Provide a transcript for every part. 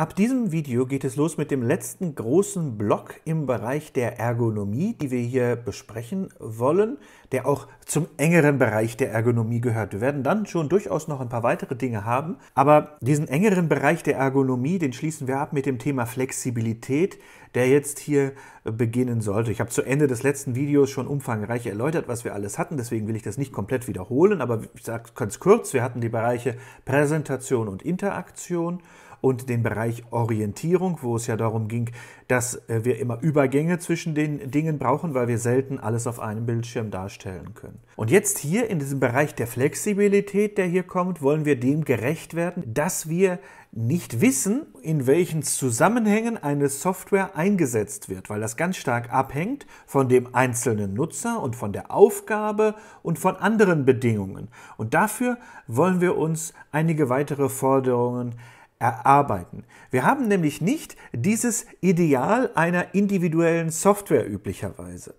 Ab diesem Video geht es los mit dem letzten großen Block im Bereich der Ergonomie, die wir hier besprechen wollen, der auch zum engeren Bereich der Ergonomie gehört. Wir werden dann schon durchaus noch ein paar weitere Dinge haben, aber diesen engeren Bereich der Ergonomie, den schließen wir ab mit dem Thema Flexibilität, der jetzt hier beginnen sollte. Ich habe zu Ende des letzten Videos schon umfangreich erläutert, was wir alles hatten, deswegen will ich das nicht komplett wiederholen, aber ich sage ganz kurz, wir hatten die Bereiche Präsentation und Interaktion und den Bereich Orientierung, wo es ja darum ging, dass äh, wir immer Übergänge zwischen den Dingen brauchen, weil wir selten alles auf einem Bildschirm darstellen können. Und jetzt hier in diesem Bereich der Flexibilität, der hier kommt, wollen wir dem gerecht werden, dass wir nicht wissen, in welchen Zusammenhängen eine Software eingesetzt wird, weil das ganz stark abhängt von dem einzelnen Nutzer und von der Aufgabe und von anderen Bedingungen. Und dafür wollen wir uns einige weitere Forderungen erarbeiten. Wir haben nämlich nicht dieses Ideal einer individuellen Software üblicherweise.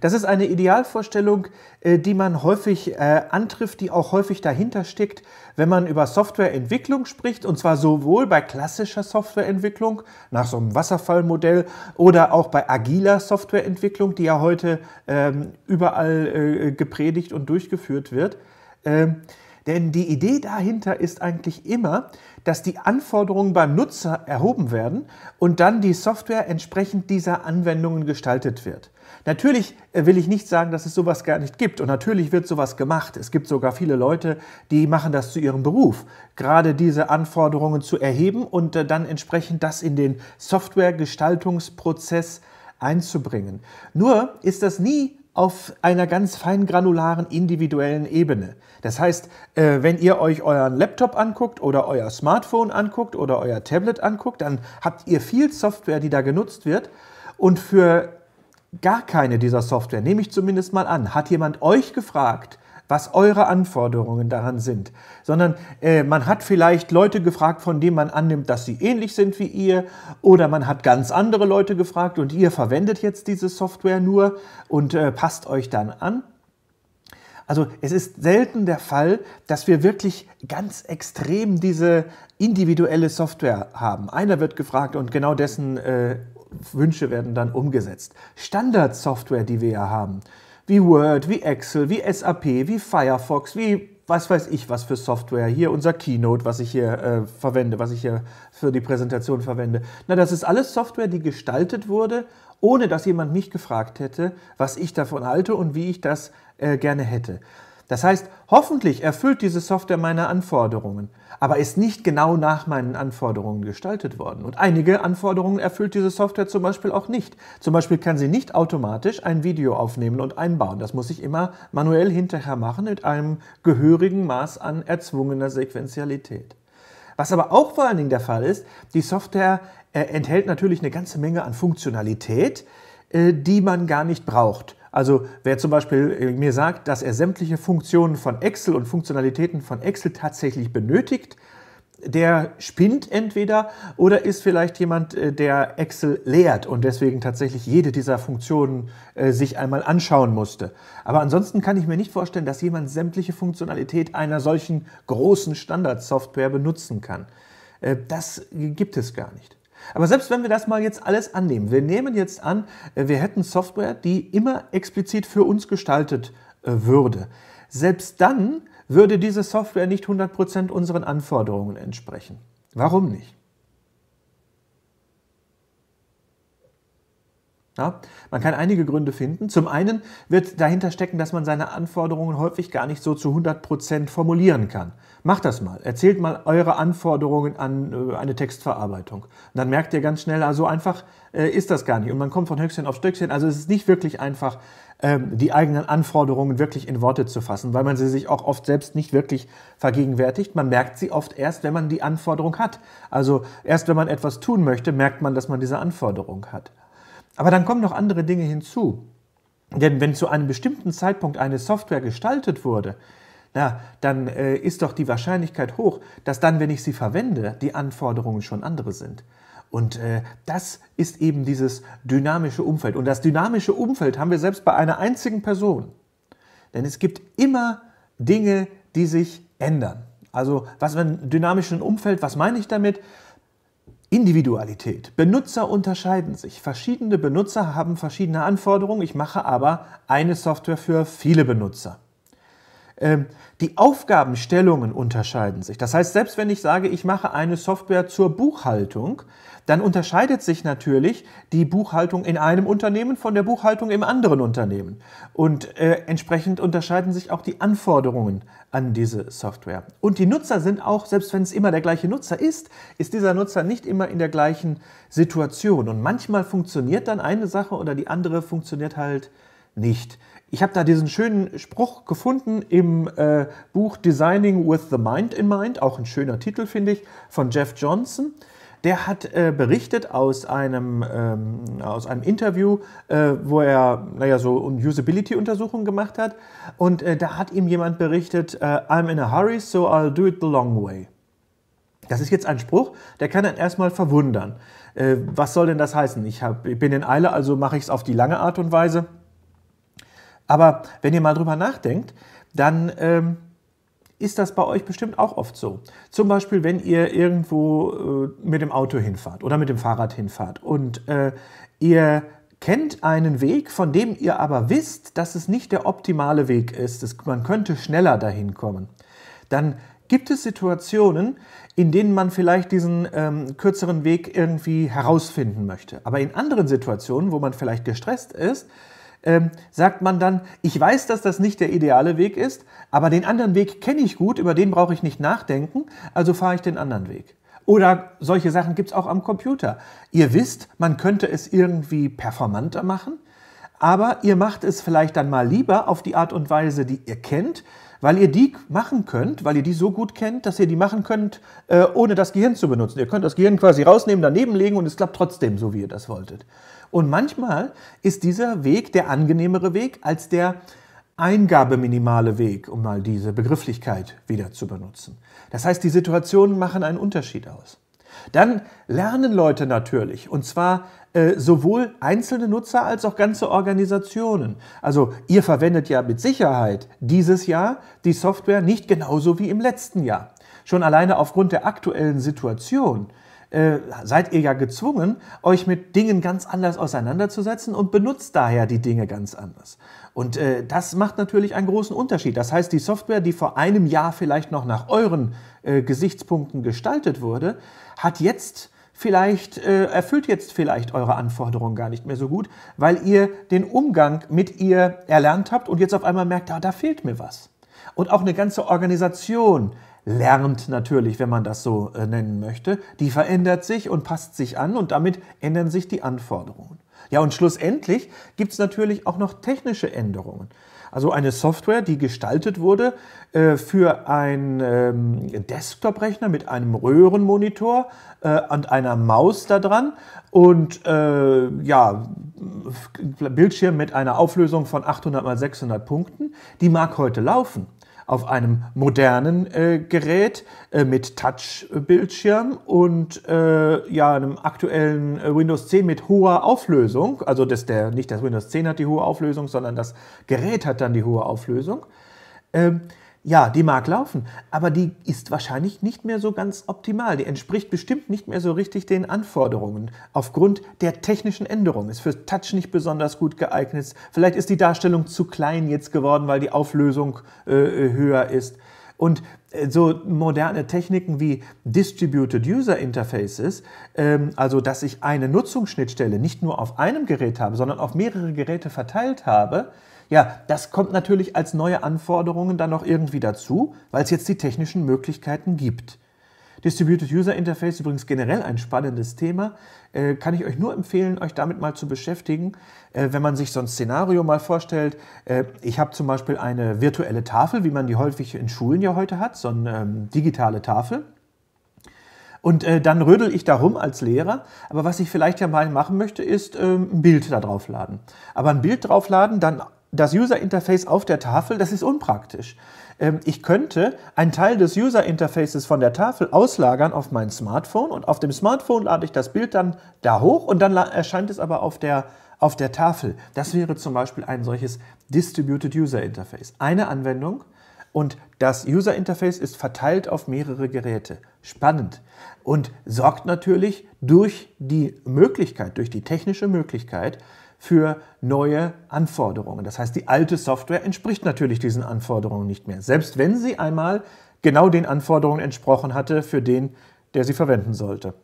Das ist eine Idealvorstellung, äh, die man häufig äh, antrifft, die auch häufig dahinter steckt, wenn man über Softwareentwicklung spricht, und zwar sowohl bei klassischer Softwareentwicklung nach so einem Wasserfallmodell oder auch bei agiler Softwareentwicklung, die ja heute ähm, überall äh, gepredigt und durchgeführt wird ähm, denn die Idee dahinter ist eigentlich immer, dass die Anforderungen beim Nutzer erhoben werden und dann die Software entsprechend dieser Anwendungen gestaltet wird. Natürlich äh, will ich nicht sagen, dass es sowas gar nicht gibt und natürlich wird sowas gemacht. Es gibt sogar viele Leute, die machen das zu ihrem Beruf, gerade diese Anforderungen zu erheben und äh, dann entsprechend das in den Softwaregestaltungsprozess einzubringen. Nur ist das nie auf einer ganz fein granularen individuellen Ebene. Das heißt, äh, wenn ihr euch euren Laptop anguckt oder euer Smartphone anguckt oder euer Tablet anguckt, dann habt ihr viel Software, die da genutzt wird. Und für gar keine dieser Software, nehme ich zumindest mal an, hat jemand euch gefragt, was eure Anforderungen daran sind, sondern äh, man hat vielleicht Leute gefragt, von denen man annimmt, dass sie ähnlich sind wie ihr, oder man hat ganz andere Leute gefragt und ihr verwendet jetzt diese Software nur und äh, passt euch dann an. Also es ist selten der Fall, dass wir wirklich ganz extrem diese individuelle Software haben. Einer wird gefragt und genau dessen äh, Wünsche werden dann umgesetzt. Standardsoftware, die wir ja haben, wie Word, wie Excel, wie SAP, wie Firefox, wie was weiß ich was für Software. Hier unser Keynote, was ich hier äh, verwende, was ich hier für die Präsentation verwende. Na, das ist alles Software, die gestaltet wurde, ohne dass jemand mich gefragt hätte, was ich davon halte und wie ich das äh, gerne hätte. Das heißt, hoffentlich erfüllt diese Software meine Anforderungen, aber ist nicht genau nach meinen Anforderungen gestaltet worden. Und einige Anforderungen erfüllt diese Software zum Beispiel auch nicht. Zum Beispiel kann sie nicht automatisch ein Video aufnehmen und einbauen. Das muss ich immer manuell hinterher machen mit einem gehörigen Maß an erzwungener Sequentialität. Was aber auch vor allen Dingen der Fall ist, die Software äh, enthält natürlich eine ganze Menge an Funktionalität, äh, die man gar nicht braucht. Also wer zum Beispiel äh, mir sagt, dass er sämtliche Funktionen von Excel und Funktionalitäten von Excel tatsächlich benötigt, der spinnt entweder oder ist vielleicht jemand, äh, der Excel lehrt und deswegen tatsächlich jede dieser Funktionen äh, sich einmal anschauen musste. Aber ansonsten kann ich mir nicht vorstellen, dass jemand sämtliche Funktionalität einer solchen großen Standardsoftware benutzen kann. das gibt es gar nicht. Aber selbst wenn wir das mal jetzt alles annehmen, wir nehmen jetzt an, äh, wir hätten Software, die immer explizit für uns gestaltet äh, würde. Selbst dann würde diese Software nicht 100% unseren Anforderungen entsprechen. Warum nicht? Ja, man kann einige Gründe finden. Zum einen wird dahinter stecken, dass man seine Anforderungen häufig gar nicht so zu 100 Prozent formulieren kann. Macht das mal. Erzählt mal eure Anforderungen an äh, eine Textverarbeitung. Und dann merkt ihr ganz schnell, also einfach äh, ist das gar nicht. Und man kommt von Höchstchen auf Stöckchen. Also es ist nicht wirklich einfach, ähm, die eigenen Anforderungen wirklich in Worte zu fassen, weil man sie sich auch oft selbst nicht wirklich vergegenwärtigt. Man merkt sie oft erst, wenn man die Anforderung hat. Also erst wenn man etwas tun möchte, merkt man, dass man diese Anforderung hat. Aber dann kommen noch andere Dinge hinzu. Denn wenn zu einem bestimmten Zeitpunkt eine Software gestaltet wurde, na, dann äh, ist doch die Wahrscheinlichkeit hoch, dass dann, wenn ich sie verwende, die Anforderungen schon andere sind. Und äh, das ist eben dieses dynamische Umfeld. Und das dynamische Umfeld haben wir selbst bei einer einzigen Person. Denn es gibt immer Dinge, die sich ändern. Also was mit einem dynamischen Umfeld, was meine ich damit? Individualität. Benutzer unterscheiden sich. Verschiedene Benutzer haben verschiedene Anforderungen. Ich mache aber eine Software für viele Benutzer. Ähm, die Aufgabenstellungen unterscheiden sich. Das heißt, selbst wenn ich sage, ich mache eine Software zur Buchhaltung, dann unterscheidet sich natürlich die Buchhaltung in einem Unternehmen von der Buchhaltung im anderen Unternehmen. Und äh, entsprechend unterscheiden sich auch die Anforderungen an diese Software. Und die Nutzer sind auch, selbst wenn es immer der gleiche Nutzer ist, ist dieser Nutzer nicht immer in der gleichen Situation. Und manchmal funktioniert dann eine Sache oder die andere funktioniert halt nicht. Ich habe da diesen schönen Spruch gefunden im äh, Buch Designing with the Mind in Mind, auch ein schöner Titel finde ich, von Jeff Johnson. Der hat äh, berichtet aus einem, ähm, aus einem Interview, äh, wo er naja, so Usability-Untersuchungen gemacht hat. Und äh, da hat ihm jemand berichtet, äh, I'm in a hurry, so I'll do it the long way. Das ist jetzt ein Spruch, der kann dann erstmal verwundern. Äh, was soll denn das heißen? Ich, hab, ich bin in Eile, also mache ich es auf die lange Art und Weise. Aber wenn ihr mal drüber nachdenkt, dann ähm, ist das bei euch bestimmt auch oft so. Zum Beispiel, wenn ihr irgendwo äh, mit dem Auto hinfahrt oder mit dem Fahrrad hinfahrt und äh, ihr kennt einen Weg, von dem ihr aber wisst, dass es nicht der optimale Weg ist. dass man könnte schneller dahin kommen. Dann gibt es Situationen, in denen man vielleicht diesen ähm, kürzeren Weg irgendwie herausfinden möchte. Aber in anderen Situationen, wo man vielleicht gestresst ist, ähm, sagt man dann, ich weiß, dass das nicht der ideale Weg ist, aber den anderen Weg kenne ich gut, über den brauche ich nicht nachdenken, also fahre ich den anderen Weg. Oder solche Sachen gibt es auch am Computer. Ihr wisst, man könnte es irgendwie performanter machen, aber ihr macht es vielleicht dann mal lieber auf die Art und Weise, die ihr kennt, weil ihr die machen könnt, weil ihr die so gut kennt, dass ihr die machen könnt, äh, ohne das Gehirn zu benutzen. Ihr könnt das Gehirn quasi rausnehmen, daneben legen und es klappt trotzdem so, wie ihr das wolltet. Und manchmal ist dieser Weg der angenehmere Weg als der eingabeminimale Weg, um mal diese Begrifflichkeit wieder zu benutzen. Das heißt, die Situationen machen einen Unterschied aus. Dann lernen Leute natürlich, und zwar äh, sowohl einzelne Nutzer als auch ganze Organisationen. Also ihr verwendet ja mit Sicherheit dieses Jahr die Software nicht genauso wie im letzten Jahr. Schon alleine aufgrund der aktuellen Situation äh, seid ihr ja gezwungen, euch mit Dingen ganz anders auseinanderzusetzen und benutzt daher die Dinge ganz anders. Und äh, das macht natürlich einen großen Unterschied. Das heißt, die Software, die vor einem Jahr vielleicht noch nach euren äh, Gesichtspunkten gestaltet wurde, hat jetzt vielleicht äh, erfüllt jetzt vielleicht eure Anforderungen gar nicht mehr so gut, weil ihr den Umgang mit ihr erlernt habt und jetzt auf einmal merkt, ah, da fehlt mir was. Und auch eine ganze Organisation lernt natürlich, wenn man das so äh, nennen möchte, die verändert sich und passt sich an und damit ändern sich die Anforderungen. Ja, und schlussendlich gibt es natürlich auch noch technische Änderungen. Also eine Software, die gestaltet wurde äh, für einen ähm, Desktop-Rechner mit einem Röhrenmonitor äh, und einer Maus da dran und äh, ja, Bildschirm mit einer Auflösung von 800 mal 600 Punkten, die mag heute laufen auf einem modernen äh, Gerät äh, mit Touch-Bildschirm und äh, ja, einem aktuellen äh, Windows 10 mit hoher Auflösung. Also das, der, nicht das Windows 10 hat die hohe Auflösung, sondern das Gerät hat dann die hohe Auflösung. Ähm, ja, die mag laufen, aber die ist wahrscheinlich nicht mehr so ganz optimal. Die entspricht bestimmt nicht mehr so richtig den Anforderungen. Aufgrund der technischen Änderung ist für Touch nicht besonders gut geeignet. Vielleicht ist die Darstellung zu klein jetzt geworden, weil die Auflösung äh, äh höher ist. Und äh, so moderne Techniken wie Distributed User Interfaces, ähm, also dass ich eine Nutzungsschnittstelle nicht nur auf einem Gerät habe, sondern auf mehrere Geräte verteilt habe, ja, das kommt natürlich als neue Anforderungen dann noch irgendwie dazu, weil es jetzt die technischen Möglichkeiten gibt. Distributed User Interface übrigens generell ein spannendes Thema. Äh, kann ich euch nur empfehlen, euch damit mal zu beschäftigen. Äh, wenn man sich so ein Szenario mal vorstellt, äh, ich habe zum Beispiel eine virtuelle Tafel, wie man die häufig in Schulen ja heute hat, so eine ähm, digitale Tafel. Und äh, dann rödel ich da rum als Lehrer. Aber was ich vielleicht ja mal machen möchte, ist ähm, ein Bild da laden. Aber ein Bild draufladen, dann das User Interface auf der Tafel, das ist unpraktisch. Ähm, ich könnte einen Teil des User Interfaces von der Tafel auslagern auf mein Smartphone und auf dem Smartphone lade ich das Bild dann da hoch und dann erscheint es aber auf der, auf der Tafel. Das wäre zum Beispiel ein solches Distributed User Interface. Eine Anwendung und das User Interface ist verteilt auf mehrere Geräte. Spannend und sorgt natürlich durch die Möglichkeit, durch die technische Möglichkeit, für neue Anforderungen. Das heißt, die alte Software entspricht natürlich diesen Anforderungen nicht mehr, selbst wenn sie einmal genau den Anforderungen entsprochen hatte, für den, der sie verwenden sollte.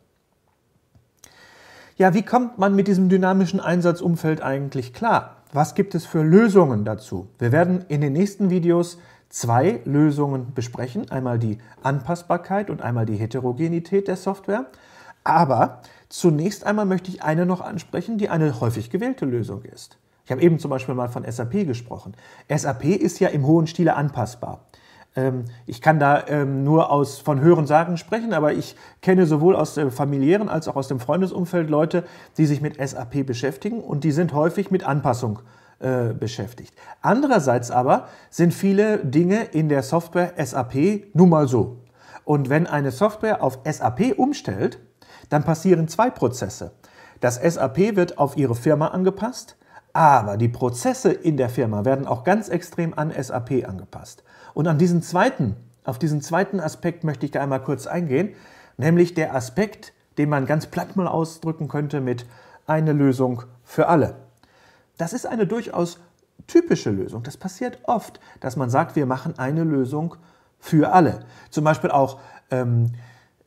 Ja, wie kommt man mit diesem dynamischen Einsatzumfeld eigentlich klar? Was gibt es für Lösungen dazu? Wir werden in den nächsten Videos zwei Lösungen besprechen, einmal die Anpassbarkeit und einmal die Heterogenität der Software. Aber zunächst einmal möchte ich eine noch ansprechen, die eine häufig gewählte Lösung ist. Ich habe eben zum Beispiel mal von SAP gesprochen. SAP ist ja im hohen Stile anpassbar. Ähm, ich kann da ähm, nur aus von Sagen sprechen, aber ich kenne sowohl aus dem familiären als auch aus dem Freundesumfeld Leute, die sich mit SAP beschäftigen und die sind häufig mit Anpassung äh, beschäftigt. Andererseits aber sind viele Dinge in der Software SAP nun mal so. Und wenn eine Software auf SAP umstellt, dann passieren zwei Prozesse. Das SAP wird auf Ihre Firma angepasst, aber die Prozesse in der Firma werden auch ganz extrem an SAP angepasst. Und an diesen zweiten, auf diesen zweiten Aspekt möchte ich da einmal kurz eingehen, nämlich der Aspekt, den man ganz platt mal ausdrücken könnte mit eine Lösung für alle. Das ist eine durchaus typische Lösung. Das passiert oft, dass man sagt, wir machen eine Lösung für alle. Zum Beispiel auch ähm,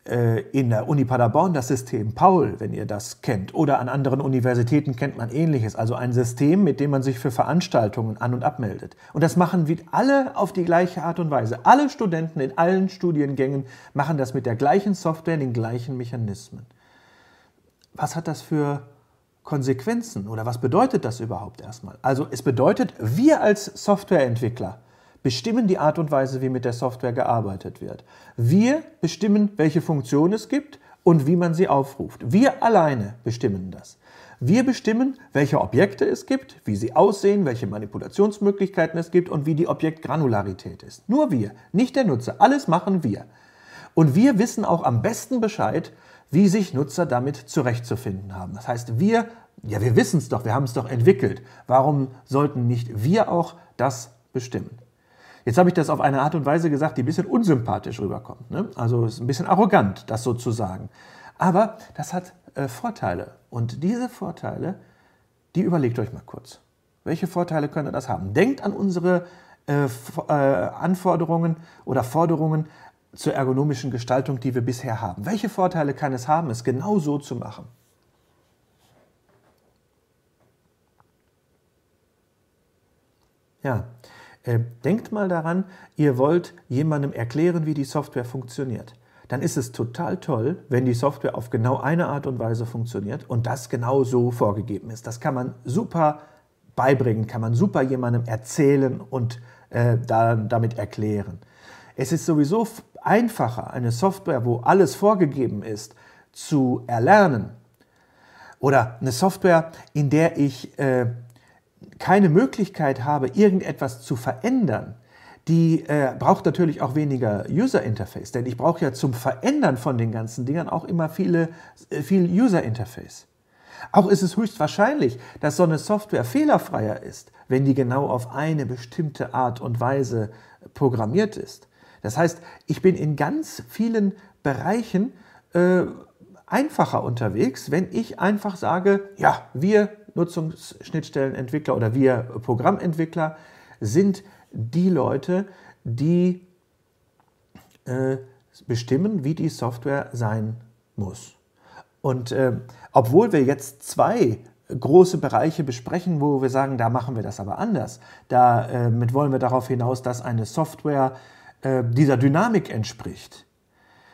äh, in der Uni Paderborn das System Paul, wenn ihr das kennt, oder an anderen Universitäten kennt man ähnliches, also ein System, mit dem man sich für Veranstaltungen an und abmeldet. Und das machen wir alle auf die gleiche Art und Weise. Alle Studenten in allen Studiengängen machen das mit der gleichen Software, den gleichen Mechanismen. Was hat das für Konsequenzen oder was bedeutet das überhaupt erstmal? Also es bedeutet, wir als Softwareentwickler bestimmen die Art und Weise, wie mit der Software gearbeitet wird. Wir bestimmen, welche Funktion es gibt und wie man sie aufruft. Wir alleine bestimmen das. Wir bestimmen, welche Objekte es gibt, wie sie aussehen, welche Manipulationsmöglichkeiten es gibt und wie die Objektgranularität ist. Nur wir, nicht der Nutzer. Alles machen wir. Und wir wissen auch am besten Bescheid, wie sich Nutzer damit zurechtzufinden haben. Das heißt, wir, ja, wir wissen es doch, wir haben es doch entwickelt. Warum sollten nicht wir auch das bestimmen? Jetzt habe ich das auf eine Art und Weise gesagt, die ein bisschen unsympathisch rüberkommt. Ne? Also ist ein bisschen arrogant, das so zu sagen. Aber das hat äh, Vorteile. Und diese Vorteile, die überlegt euch mal kurz. Welche Vorteile könnte das haben? Denkt an unsere äh, äh, Anforderungen oder Forderungen zur ergonomischen Gestaltung, die wir bisher haben. Welche Vorteile kann es haben, es genau so zu machen? Ja, äh, denkt mal daran, ihr wollt jemandem erklären, wie die Software funktioniert. Dann ist es total toll, wenn die Software auf genau eine Art und Weise funktioniert und das genau so vorgegeben ist. Das kann man super beibringen, kann man super jemandem erzählen und äh, da, damit erklären. Es ist sowieso einfacher, eine Software, wo alles vorgegeben ist, zu erlernen. Oder eine Software, in der ich äh, keine Möglichkeit habe, irgendetwas zu verändern, die äh, braucht natürlich auch weniger User Interface, denn ich brauche ja zum Verändern von den ganzen Dingern auch immer viele, äh, viel User Interface. Auch ist es höchstwahrscheinlich, dass so eine Software fehlerfreier ist, wenn die genau auf eine bestimmte Art und Weise programmiert ist. Das heißt, ich bin in ganz vielen Bereichen äh, einfacher unterwegs, wenn ich einfach sage, ja, wir Nutzungsschnittstellenentwickler oder wir Programmentwickler sind die Leute, die äh, bestimmen, wie die Software sein muss. Und äh, obwohl wir jetzt zwei große Bereiche besprechen, wo wir sagen, da machen wir das aber anders. Damit äh, wollen wir darauf hinaus, dass eine Software äh, dieser Dynamik entspricht.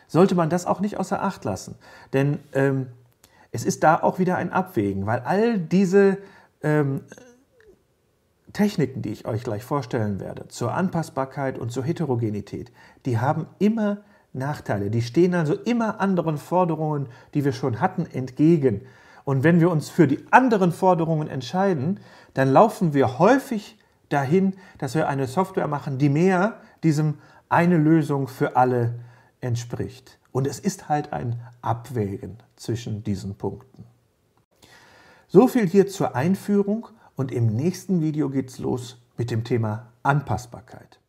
Sollte man das auch nicht außer Acht lassen. Denn ähm, es ist da auch wieder ein Abwägen, weil all diese ähm, Techniken, die ich euch gleich vorstellen werde, zur Anpassbarkeit und zur Heterogenität, die haben immer Nachteile. Die stehen also immer anderen Forderungen, die wir schon hatten, entgegen. Und wenn wir uns für die anderen Forderungen entscheiden, dann laufen wir häufig dahin, dass wir eine Software machen, die mehr diesem eine Lösung für alle entspricht. Und es ist halt ein Abwägen zwischen diesen Punkten. So viel hier zur Einführung und im nächsten Video geht's los mit dem Thema Anpassbarkeit.